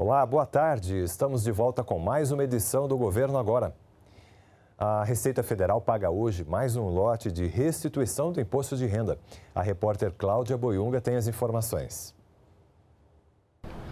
Olá, boa tarde. Estamos de volta com mais uma edição do Governo Agora. A Receita Federal paga hoje mais um lote de restituição do imposto de renda. A repórter Cláudia Boiunga tem as informações.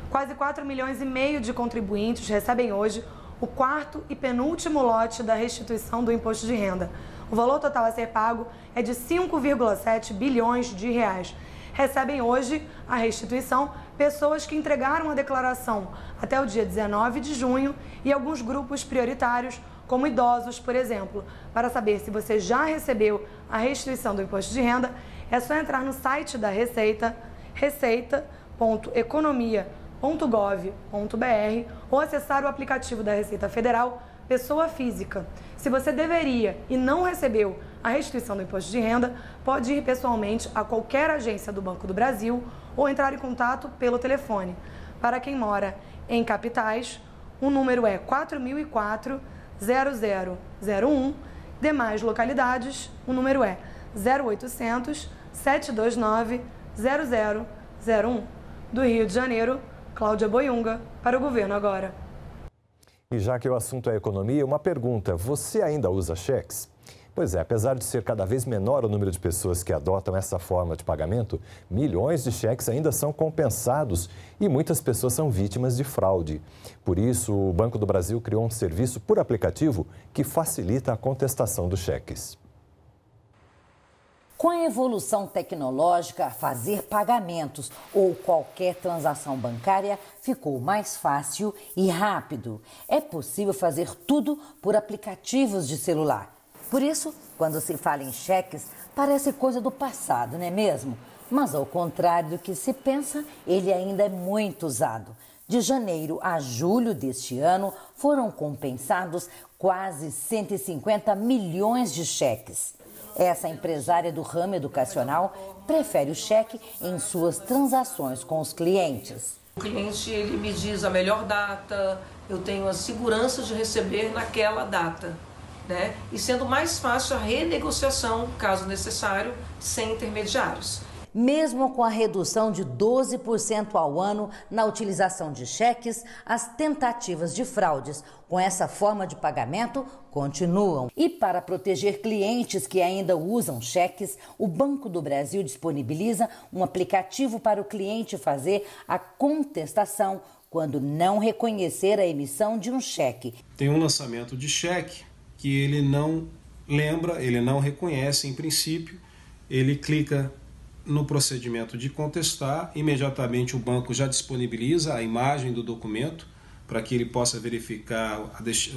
Quase 4 milhões e meio de contribuintes recebem hoje o quarto e penúltimo lote da restituição do imposto de renda. O valor total a ser pago é de 5,7 bilhões de reais. Recebem hoje a restituição pessoas que entregaram a declaração até o dia 19 de junho e alguns grupos prioritários, como idosos, por exemplo. Para saber se você já recebeu a restituição do imposto de renda, é só entrar no site da Receita, receita.economia.gov.br ou acessar o aplicativo da Receita Federal pessoa física. Se você deveria e não recebeu a restituição do imposto de renda, pode ir pessoalmente a qualquer agência do Banco do Brasil ou entrar em contato pelo telefone. Para quem mora em capitais, o número é 4004 0001. Demais localidades, o número é 0800 729 0001. Do Rio de Janeiro, Cláudia Boiunga, para o Governo Agora. E já que o assunto é economia, uma pergunta: você ainda usa cheques? Pois é, apesar de ser cada vez menor o número de pessoas que adotam essa forma de pagamento, milhões de cheques ainda são compensados e muitas pessoas são vítimas de fraude. Por isso, o Banco do Brasil criou um serviço por aplicativo que facilita a contestação dos cheques. Com a evolução tecnológica, fazer pagamentos ou qualquer transação bancária ficou mais fácil e rápido. É possível fazer tudo por aplicativos de celular. Por isso, quando se fala em cheques, parece coisa do passado, não é mesmo? Mas ao contrário do que se pensa, ele ainda é muito usado. De janeiro a julho deste ano, foram compensados quase 150 milhões de cheques. Essa empresária do ramo educacional prefere o cheque em suas transações com os clientes. O cliente ele me diz a melhor data, eu tenho a segurança de receber naquela data né? e sendo mais fácil a renegociação, caso necessário, sem intermediários. Mesmo com a redução de 12% ao ano na utilização de cheques, as tentativas de fraudes com essa forma de pagamento continuam. E para proteger clientes que ainda usam cheques, o Banco do Brasil disponibiliza um aplicativo para o cliente fazer a contestação quando não reconhecer a emissão de um cheque. Tem um lançamento de cheque que ele não lembra, ele não reconhece em princípio, ele clica no procedimento de contestar, imediatamente o banco já disponibiliza a imagem do documento para que ele possa verificar o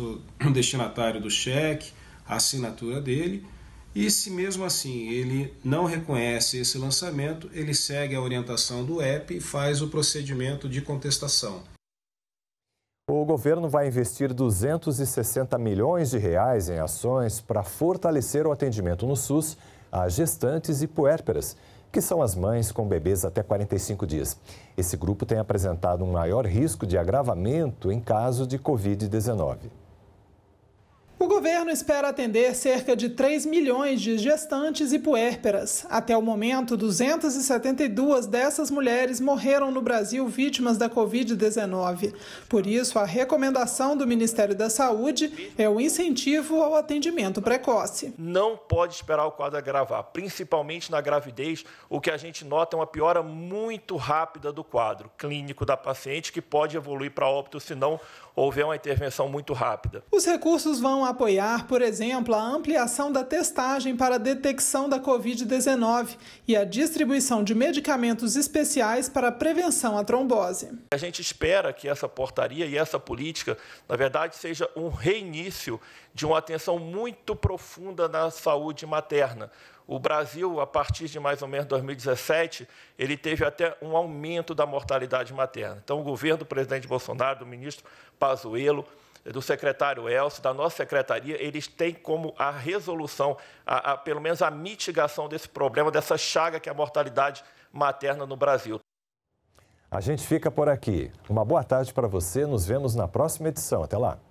destinatário do cheque, a assinatura dele. E se mesmo assim ele não reconhece esse lançamento, ele segue a orientação do app e faz o procedimento de contestação. O governo vai investir 260 milhões de reais em ações para fortalecer o atendimento no SUS a gestantes e puérperas, que são as mães com bebês até 45 dias. Esse grupo tem apresentado um maior risco de agravamento em caso de Covid-19. O governo espera atender cerca de 3 milhões de gestantes e puérperas. Até o momento, 272 dessas mulheres morreram no Brasil vítimas da Covid-19. Por isso, a recomendação do Ministério da Saúde é o incentivo ao atendimento precoce. Não pode esperar o quadro agravar, principalmente na gravidez, o que a gente nota é uma piora muito rápida do quadro clínico da paciente, que pode evoluir para óbito se não houver uma intervenção muito rápida. Os recursos vão apoiar, por exemplo, a ampliação da testagem para a detecção da Covid-19 e a distribuição de medicamentos especiais para a prevenção à trombose. A gente espera que essa portaria e essa política, na verdade, seja um reinício de uma atenção muito profunda na saúde materna. O Brasil, a partir de mais ou menos 2017, ele teve até um aumento da mortalidade materna. Então, o governo do presidente Bolsonaro, do ministro Pazuello, do secretário Elcio, da nossa secretaria, eles têm como a resolução, a, a, pelo menos a mitigação desse problema, dessa chaga que é a mortalidade materna no Brasil. A gente fica por aqui. Uma boa tarde para você. Nos vemos na próxima edição. Até lá.